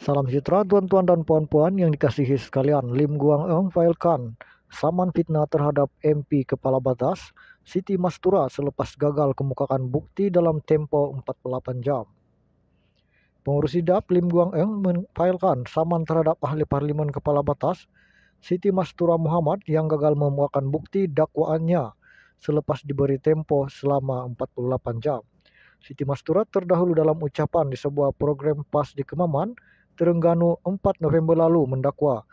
Salam sejahtera tuan-tuan dan puan-puan yang dikasihi sekalian. Lim Guang Eng filekan saman fitnah terhadap MP Kepala Batas Siti Mastura selepas gagal kemukakan bukti dalam tempo 48 jam. Pengurus Sidap Lim Guang Eng menfilekan saman terhadap ahli parlimen Kepala Batas Siti Mastura Muhammad yang gagal memuakan bukti dakwaannya selepas diberi tempo selama 48 jam. Siti Mastura terdahulu dalam ucapan di sebuah program PAS di Kemaman Terengganu 4 November lalu mendakwa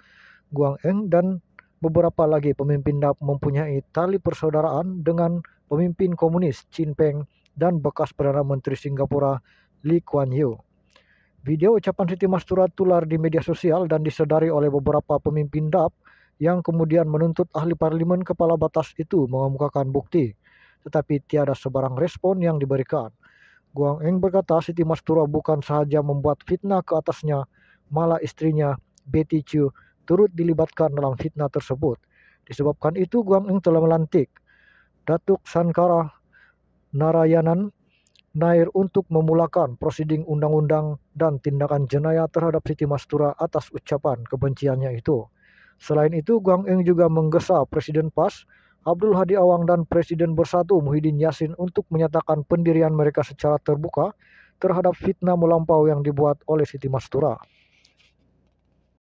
Guang Eng dan beberapa lagi pemimpin DAP mempunyai tali persaudaraan dengan pemimpin komunis Chin Peng dan bekas Perdana Menteri Singapura Lee Kuan Yew. Video ucapan Siti Mastura tular di media sosial dan disedari oleh beberapa pemimpin DAP yang kemudian menuntut ahli parlimen kepala batas itu mengemukakan bukti, tetapi tiada sebarang respon yang diberikan. Guang Eng berkata Siti Mastura bukan sahaja membuat fitnah ke atasnya, malah istrinya Betty Chu turut dilibatkan dalam fitnah tersebut. Disebabkan itu Guang Eng telah melantik Datuk Sankara Narayanan Nair untuk memulakan prosiding undang-undang dan tindakan jenayah terhadap Siti Mastura atas ucapan kebenciannya itu. Selain itu, Guang Eng juga menggesa Presiden PAS, Abdul Hadi Awang dan Presiden Bersatu Muhyiddin Yassin untuk menyatakan pendirian mereka secara terbuka terhadap fitnah melampau yang dibuat oleh Siti Mastura.